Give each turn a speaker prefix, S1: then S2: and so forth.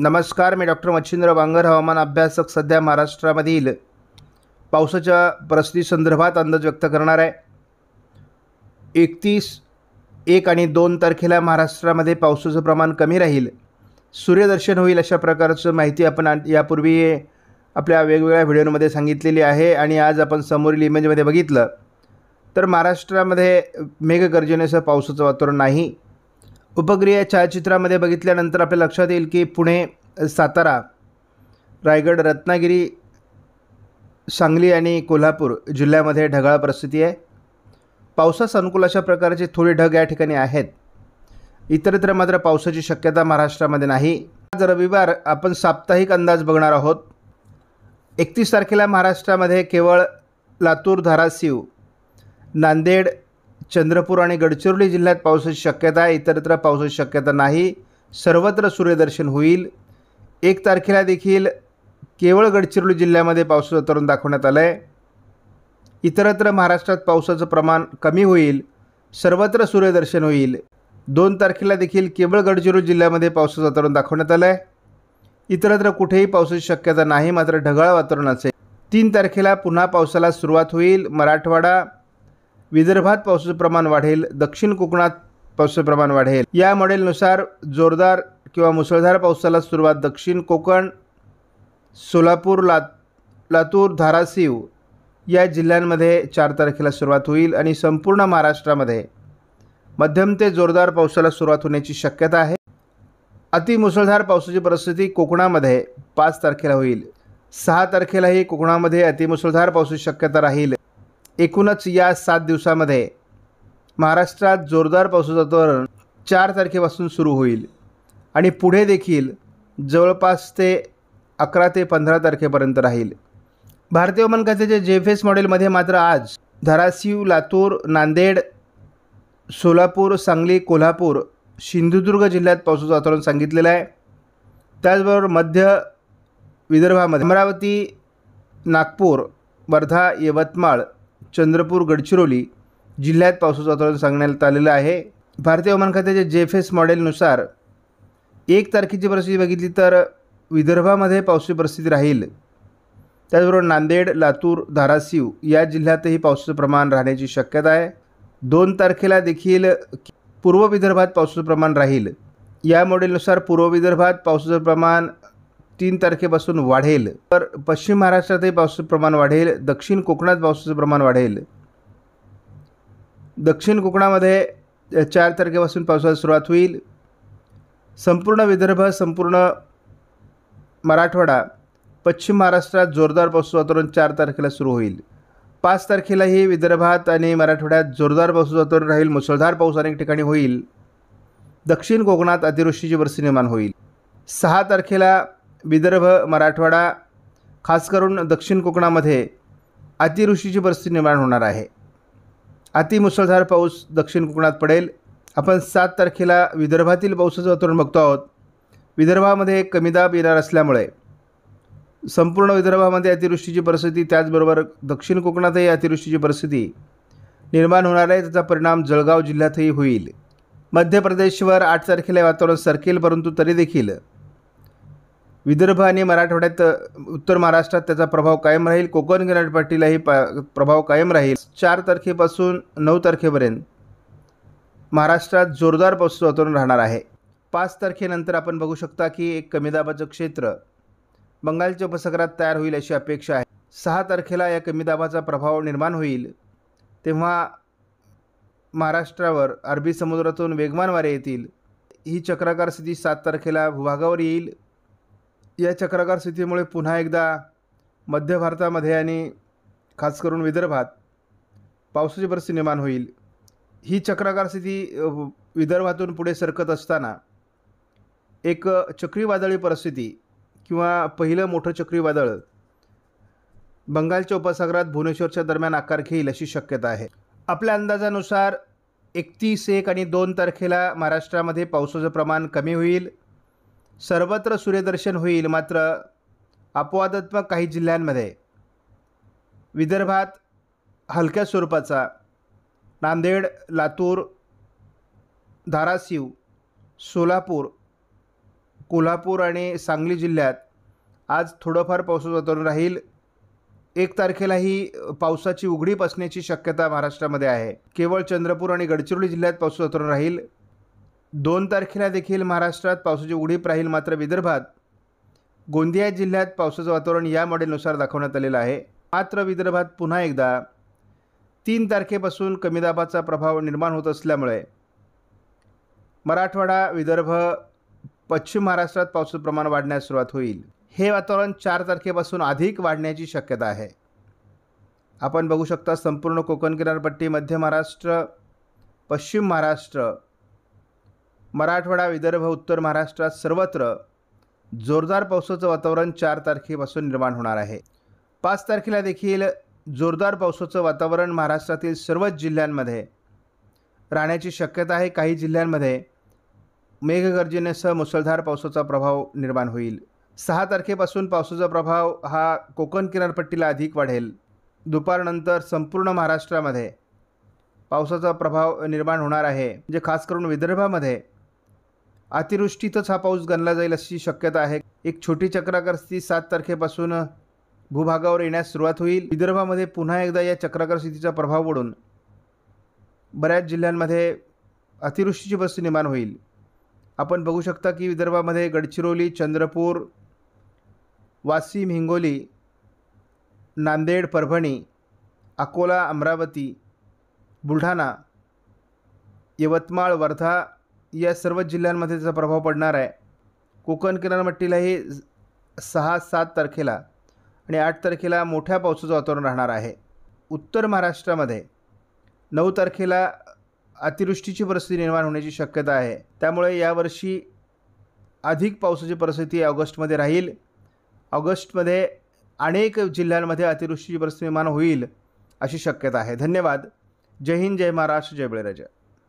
S1: नमस्कार मी डॉक्टर मच्छिंद्र बांगर हवामान अभ्यासक सध्या महाराष्ट्रामधील पावसाच्या परिस्थितीसंदर्भात अंदाज व्यक्त करणार आहे एकतीस एक आणि दोन तारखेला महाराष्ट्रामध्ये पावसाचं प्रमाण कमी राहील सूर्यदर्शन होईल अशा प्रकारचं माहिती आपण यापूर्वी आपल्या वेगवेगळ्या व्हिडिओमध्ये सांगितलेली आहे आणि आज आपण समोरील इमेजमध्ये बघितलं तर महाराष्ट्रामध्ये मेघगर्जनेसह पावसाचं वातावरण नाही उपग्रह छायाचित्रामध्ये बघितल्यानंतर आपल्या लक्षात येईल की पुणे सातारा रायगड रत्नागिरी सांगली आणि कोल्हापूर जिल्ह्यामध्ये ढगाळ परिस्थिती आहे पावसास अनुकूल अशा प्रकारचे थोडे ढग या ठिकाणी आहेत इतरत्र मात्र पावसाची शक्यता महाराष्ट्रामध्ये नाही आज रविवार आपण साप्ताहिक अंदाज बघणार आहोत एकतीस तारखेला महाराष्ट्रामध्ये केवळ लातूर धाराशिव नांदेड चंद्रपूर आणि गडचिरोली जिल्ह्यात पावसाची शक्यता आहे इतरत्र पावसाची शक्यता नाही सर्वत्र सूर्यदर्शन होईल एक तारखेला देखील केवळ गडचिरोली जिल्ह्यामध्ये पावसाचं तरुण दाखवण्यात आलं आहे इतरत्र महाराष्ट्रात पावसाचं प्रमाण कमी होईल सर्वत्र सूर्यदर्शन होईल दोन तारखेला देखील केवळ गडचिरोली जिल्ह्यामध्ये पावसाचं तरुण दाखवण्यात आलं आहे इतरत्र कुठेही पावसाची शक्यता नाही मात्र ढगाळ वातावरण असेल तीन तारखेला पुन्हा पावसाला सुरुवात होईल मराठवाडा विदर्भात पावसाचं प्रमाण वाढेल दक्षिण कोकणात पावसाचं प्रमाण वाढेल या मॉडेलनुसार जोरदार किंवा मुसळधार पावसाला सुरुवात दक्षिण कोकण सोलापूर ला लातूर धाराशिव या जिल्ह्यांमध्ये चार तारखेला सुरुवात होईल आणि संपूर्ण महाराष्ट्रामध्ये मध्यम ते जोरदार पावसाला सुरुवात होण्याची शक्यता आहे अतिमुसळधार पावसाची परिस्थिती कोकणामध्ये पाच तारखेला होईल सहा तारखेलाही कोकणामध्ये अतिमुसळधार पावसाची शक्यता राहील एकूणच या सात दिवसामध्ये महाराष्ट्रात जोरदार पावसाचं वातावरण चार तारखेपासून सुरू होईल आणि पुढे देखील जवळपास ते अकरा ते पंधरा तारखेपर्यंत राहील भारतीय हवामान खात्याच्या जे एफ एस मॉडेलमध्ये मात्र आज धाराशिव लातूर नांदेड सोलापूर सांगली कोल्हापूर सिंधुदुर्ग जिल्ह्यात पावसाचं वातावरण सांगितलेलं आहे त्याचबरोबर मध्य विदर्भामध्ये अमरावती नागपूर वर्धा यवतमाळ चंद्रपूर गडचिरोली जिल्ह्यात पावसाचं वातावरण सांगण्यात आलेलं आहे भारतीय हवामान खात्याच्या जे एफ एस मॉडेलनुसार एक तारखेची परिस्थिती बघितली तर विदर्भामध्ये पावसाची परिस्थिती राहील त्याचबरोबर नांदेड लातूर धाराशिव या जिल्ह्यातही पावसाचं प्रमाण राहण्याची शक्यता आहे दोन तारखेला देखील पूर्व विदर्भात पावसाचं प्रमाण राहील या मॉडेलनुसार पूर्व विदर्भात पावसाचं प्रमाण तीन तारखेपासून वाढेल तर पश्चिम महाराष्ट्रातही पावसाचं प्रमाण वाढेल दक्षिण कोकणात पावसाचं प्रमाण वाढेल दक्षिण कोकणामध्ये चार तारखेपासून पावसाला सुरुवात होईल संपूर्ण विदर्भ संपूर्ण मराठवाडा पश्चिम महाराष्ट्रात जोरदार पाऊस वातावरण चार तारखेला सुरू होईल पाच तारखेलाही विदर्भात आणि मराठवाड्यात जोरदार पाऊस वातावरण राहील मुसळधार पाऊस अनेक ठिकाणी होईल दक्षिण कोकणात अतिवृष्टीची वर्षी निर्माण होईल सहा तारखेला विदर्भ मराठवाडा खास करून दक्षिण कोकणामध्ये अतिवृष्टीची परिस्थिती निर्माण होणार आहे अतिमुसळधार पाऊस दक्षिण कोकणात पडेल आपण सात तारखेला विदर्भातील पावसाचं वातावरण बघतो आहोत विदर्भामध्ये कमी दाब येणार असल्यामुळे संपूर्ण विदर्भामध्ये अतिवृष्टीची परिस्थिती त्याचबरोबर दक्षिण कोकणातही अतिवृष्टीची परिस्थिती निर्माण होणार आहे त्याचा परिणाम जळगाव जिल्ह्यातही होईल मध्य प्रदेशवर आठ तारखेला वातावरण सरकेल परंतु तरी देखील विदर्भ आणि मराठवाड्यात उत्तर महाराष्ट्रात त्याचा प्रभाव कायम राहील कोकण किनारपट्टीलाही प्रभाव कायम राहील चार तारखेपासून नऊ तारखेपर्यंत महाराष्ट्रात जोरदार पाऊस वातावरण राहणार आहे पाच तारखेनंतर आपण बघू शकता की एक कमी दाबाचं क्षेत्र बंगालच्या उपसागरात तयार होईल अशी अपेक्षा आहे सहा तारखेला या कमी दाबाचा प्रभाव निर्माण होईल तेव्हा महाराष्ट्रावर अरबी समुद्रातून वेगवान वारे येतील ही चक्राकार स्थिती सात तारखेला भूभागावर येईल या चक्राकार स्थितीमुळे पुन्हा एकदा मध्य भारतामध्ये आणि खास करून विदर्भात पावसाची परिस्थिती निर्माण होईल ही चक्राकार स्थिती विदर्भातून पुढे सरकत असताना एक चक्रीवादळी परिस्थिती किंवा पहिलं मोठं चक्रीवादळ बंगालच्या उपसागरात भुवनेश्वरच्या दरम्यान आकार घेईल अशी शक्यता आहे आपल्या अंदाजानुसार एकतीस एक आणि दोन तारखेला महाराष्ट्रामध्ये पावसाचं प्रमाण कमी होईल सर्वत्र सूर्यदर्शन होईल मात्र अपवादात्मक काही जिल्ह्यांमध्ये विदर्भात हलक्या स्वरूपाचा नांदेड लातूर धाराशिव सोलापूर कोल्हापूर आणि सांगली जिल्ह्यात आज थोडंफार पावसाचं वातावरण राहील एक तारखेलाही पावसाची उघडीप असण्याची शक्यता महाराष्ट्रामध्ये आहे केवळ चंद्रपूर आणि गडचिरोली जिल्ह्यात पावसाचं वातावरण राहील दोन तारखेला देखील महाराष्ट्रात पावसाची उडीप राहील मात्र विदर्भात गोंदिया जिल्ह्यात पावसाचं वातावरण या मॉडेलनुसार दाखवण्यात आलेलं आहे मात्र विदर्भात पुन्हा एकदा तीन तारखेपासून कमी दाबाचा प्रभाव निर्माण होत असल्यामुळे मराठवाडा विदर्भ पश्चिम महाराष्ट्रात पावसाचं प्रमाण वाढण्यास सुरुवात होईल हे वातावरण चार तारखेपासून अधिक वाढण्याची शक्यता आहे आपण बघू शकता संपूर्ण कोकण किनारपट्टी मध्य महाराष्ट्र पश्चिम महाराष्ट्र मराठवाडा विदर्भ उत्तर महाराष्ट्रात सर्वत्र जोरदार पावसाचं वातावरण चार तारखेपासून निर्माण होणार आहे पाच तारखेला देखील जोरदार पावसाचं वातावरण महाराष्ट्रातील सर्वच जिल्ह्यांमध्ये राहण्याची शक्यता आहे काही जिल्ह्यांमध्ये मेघगर्जनेसह मुसळधार पावसाचा प्रभाव निर्माण होईल सहा तारखेपासून पावसाचा प्रभाव हा कोकण किनारपट्टीला अधिक वाढेल दुपारनंतर संपूर्ण महाराष्ट्रामध्ये पावसाचा प्रभाव निर्माण होणार आहे म्हणजे खास करून विदर्भामध्ये अतिवृष्टीतच हा पाऊस गणला जाईल अशी शक्यता आहे एक छोटी चक्राकार स्थिती सात तारखेपासून भूभागावर येण्यास सुरुवात होईल विदर्भामध्ये पुन्हा एकदा या चक्राकार स्थितीचा प्रभाव पडून बऱ्याच जिल्ह्यांमध्ये अतिवृष्टीची वस्तू निर्माण होईल आपण बघू शकता की विदर्भामध्ये गडचिरोली चंद्रपूर वाशिम हिंगोली नांदेड परभणी अकोला अमरावती बुलढाणा यवतमाळ वर्धा या सर्व जिल्ह्यांमध्ये त्याचा प्रभाव पडणार आहे कोकण किनारपट्टीलाही सहा सात तारखेला आणि आठ तारखेला मोठ्या पावसाचं वातावरण राहणार आहे उत्तर महाराष्ट्रामध्ये नऊ तारखेला अतिवृष्टीची परिस्थिती निर्माण होण्याची शक्यता आहे त्यामुळे यावर्षी अधिक पावसाची परिस्थिती ऑगस्टमध्ये राहील ऑगस्टमध्ये अनेक जिल्ह्यांमध्ये अतिवृष्टीची परिस्थिती निर्माण होईल अशी शक्यता आहे धन्यवाद जय हिंद जय महाराष्ट्र जय बळीराजा